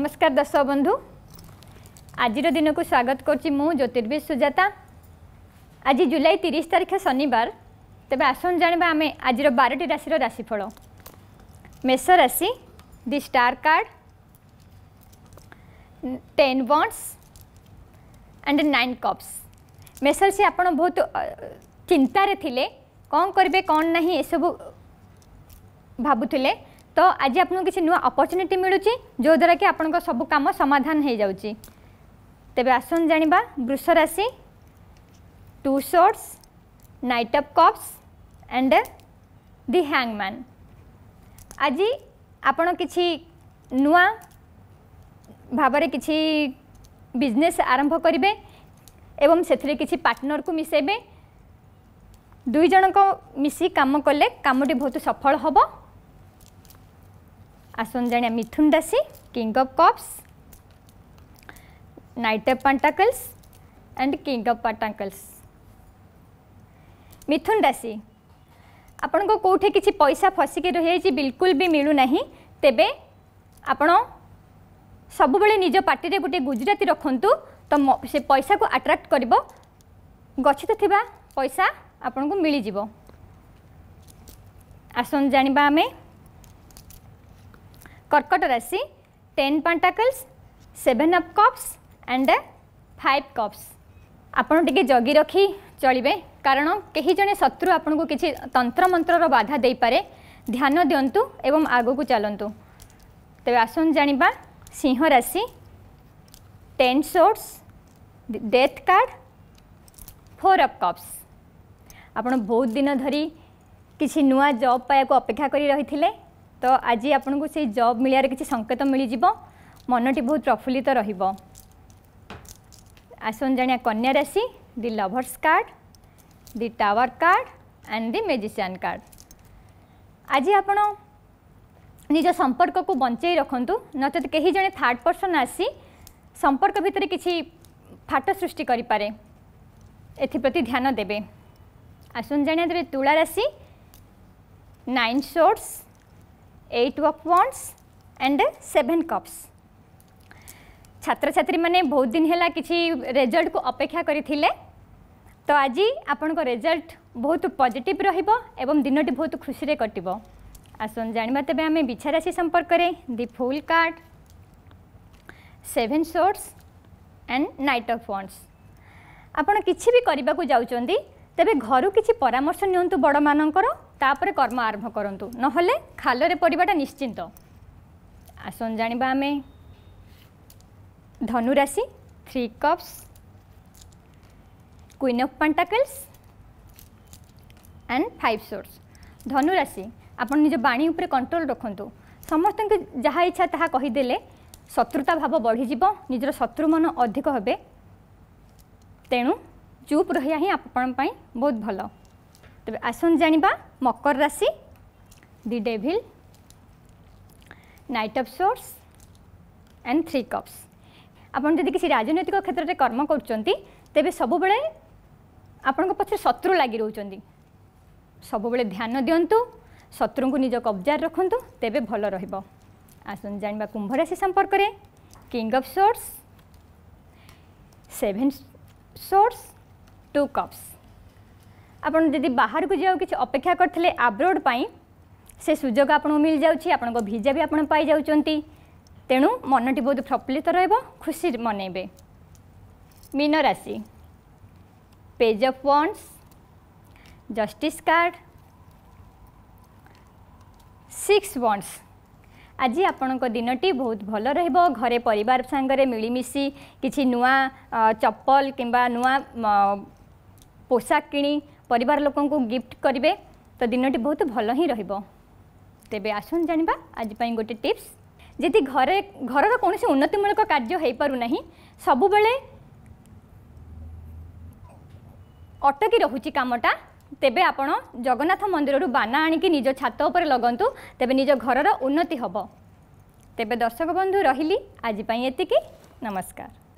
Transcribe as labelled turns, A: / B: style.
A: নমস্কার দর্শক বন্ধু আজির দিনকু স্বাগত করছি মু জ্যোতির্বিদ সুজাতা আজি জুলাই তিরিশ তারিখ শনিবার তবে আসুন জাঁয়া আমি আজির বারোটি রাশির রাশিফল মেষ রাশি the star card ten wands and nine cups মেষ রাশি আপনার বহুত চিন্তার লে কম করবে কম না এসব ভাবুলে ତ ଆଜି ଆପଣଙ୍କୁ କିଛି ନୂଆ ଅପରଚ୍ୟୁନିଟି ମିଳୁଛି ଯେଉଁଦ୍ୱାରା କି ଆପଣଙ୍କ ସବୁ କାମ ସମାଧାନ ହୋଇଯାଉଛି ତେବେ ଆସନ୍ତୁ ଜାଣିବା ବୃଷ ରାଶି two swords knight of cups and the hangman ଆଜି ଆପଣ କିଛି ନୂଆ ଭାବରେ କିଛି ବିଜନେସ୍ ଆରମ୍ଭ କରିବେ ଏବଂ ସେଥିରେ କିଛି ପାର୍ଟନର୍କୁ ମିଶେଇବେ ଦୁଇ ଜଣଙ୍କ ମିଶି କାମ କଲେ କାମଟି ବହୁତ ସଫଳ ହେବ আসুন জাঁয়া মিথুন রাশি king of cups knight of pentacles and king of pentacles মিথুন রাশি ଆପଣଙ୍କ କେଉଁଠି କିଛି ପଇସା ଫସିକି ରହିଯାଇଛି ବିଲକୁଲ ବି ମିଳୁନାହିଁ ତେବେ ଆପଣ ସବୁବେଳେ ନିଜ ପାଟିରେ ଗୋଟିଏ ଗୁଜୁରାତି ରଖନ୍ତୁ ତ ସେ ପଇସାକୁ ଆଟ୍ରାକ୍ଟ କରିବ ଗଛିତ ଥିବା ପଇସା ଆପଣଙ୍କୁ ମିଳିଯିବ ଆସନ୍ତୁ ଜାଣିବା ଆମେ Karkata Rasi, 10 pentacles, 7 of cups and 5 cups. ଆପଣ ଟିକେ ଜଗି ରଖି ଚଳିବେ କାରଣ କେହି ଜଣେ ଶତ୍ରୁ ଆପଣଙ୍କୁ କିଛି ତନ୍ତ୍ରମନ୍ତ୍ରର ବାଧା ଦେଇପାରେ ଧ୍ୟାନ ଦିଅନ୍ତୁ ଏବଂ ଆଗକୁ ଚାଲନ୍ତୁ ତେବେ ଆସନ୍ତୁ ଜାଣିବା ସିଂହ ରାଶି ten swords death card four of cups ଆପଣ ବହୁତ ଦିନ ଧରି କିଛି ନୂଆ ଜବ୍ ପାଇବାକୁ ଅପେକ୍ଷା କରି ରହିଥିଲେ ତ ଆଜି ଆପଣଙ୍କୁ ସେଇ ଜବ୍ ମିଳିବାର କିଛି ସଙ୍କେତ ମିଳିଯିବ ମନଟି ବହୁତ ପ୍ରଫୁଲ୍ଲିତ ରହିବ ଆସନ୍ତୁ ଜାଣିବା କନ୍ୟା ରାଶି the lovers card the tower card and the magician card ଆଜି ଆପଣ ନିଜ ସମ୍ପର୍କକୁ ବଞ୍ଚେଇ ରଖନ୍ତୁ ନଚେତ୍ କେହି ଜଣେ ଥାର୍ଡ଼ ପର୍ସନ୍ ଆସି ସମ୍ପର୍କ ଭିତରେ କିଛି ଫାଟ ସୃଷ୍ଟି କରିପାରେ ଏଥିପ୍ରତି ଧ୍ୟାନ ଦେବେ ଆସନ୍ତୁ ଜାଣିବା ତେବେ ତୁଳା ରାଶି nine swords 8 work wands and 7 cups. छात्रछात्री मैंने बहुत दिन है किसी रेजल्ट को अपेक्षा करते तो आज आपण रेजल्ट बहुत पजिट रन दिन बहुत खुशी कटो आसन जाना तेज आम विछाराशि संपर्क the fool card seven swords and knight of wands आपण किसी भी करने को जाऊँ तेरे घर किसी परामर्श नि बड़ मानकर ତାପରେ କର୍ମ ଆରମ୍ଭ କରନ୍ତୁ ନହେଲେ ଖାଲରେ ପଡ଼ିବାଟା ନିଶ୍ଚିନ୍ତ ଆସନ୍ତୁ ଜାଣିବା ଆମେ ଧନୁରାଶି three cups queen of pentacles and five swords ধনুরাশি আপনার নিজ বাণী উপরে কন্ট্রোল রাখতু সমস্ত যা ইচ্ছা তাহা কহিদেলে শত্রুতা ভাব বড়িযোগ নিজের শত্রু মন অধিক হবে তেণু চুপ রহিয়া হি আপনার বহু ভালো তবে আসুন জাঁয়া মকর রাশি the devil knight of swords and three cups আপনার যদি কিছু রাজনৈতিক ক্ষেত্রে কর্ম করছেন তেমনি সবুলে আপনার পছরে শত্রু লাগি রয়েছেন সবুলে ধ্যান দিন্তু শত্রুঙ্কু নিজ কবজার রাখতু তেবে ভাল রহব আসুন জাঁয়া কুম্ভ রাশি সম্পর্কের king of swords seven swords two cups ଆପଣ ଯଦି ବାହାରକୁ ଯିବାକୁ କିଛି ଅପେକ୍ଷା କରିଥିଲେ ଆବ୍ରୋଡ଼ ପାଇଁ ସେ ସୁଯୋଗ ଆପଣଙ୍କୁ ମିଳିଯାଉଛି ଆପଣଙ୍କ ଭିଜା ବି ଆପଣ ପାଇଯାଉଛନ୍ତି ତେଣୁ ମନଟି ବହୁତ ପ୍ରଫୁଲ୍ଲିତ ରହିବ ଖୁସି ମନେଇବେ ମୀନ ରାଶି page of wands justice card six wands ଆଜି ଆପଣଙ୍କ ଦିନଟି ବହୁତ ଭଲ ରହିବ ଘରେ ପରିବାର ସାଙ୍ଗରେ ମିଳିମିଶି କିଛି ନୂଆ ଚପଲ କିମ୍ବା ନୂଆ ପୋଷାକ କିଣି পরিবার লোকଙ୍କୁ গিফট করবে তো দিনটি বহুত ভাল ହିଁ ରହିବ ତେବେ ଆସନ୍ତୁ ଜାଣିବା ଆଜି ପାଇଁ ଗୋଟେ ଟିପ୍ସ ଯଦି ଘରେ ଘରର କୌଣସି ଉନ୍ନତିମୂଳକ କାର୍ଯ୍ୟ ହୋଇପାରୁନାହିଁ ସବୁବେଳେ ଅଟକି ରହୁଛି କାମଟା ତେବେ ଆପଣ ଜଗନ୍ନାଥ ମନ୍ଦିରରୁ ବାନା ଆଣିକି ନିଜ ଛାତ ଉପରେ ଲଗାନ୍ତୁ ତେବେ ନିଜ ଘରର ଉନ୍ନତି ହେବ ତେବେ ଦର୍ଶକ ବନ୍ଧୁ ରହିଲି ଆଜି ପାଇଁ ଏତିକି ନମସ୍କାର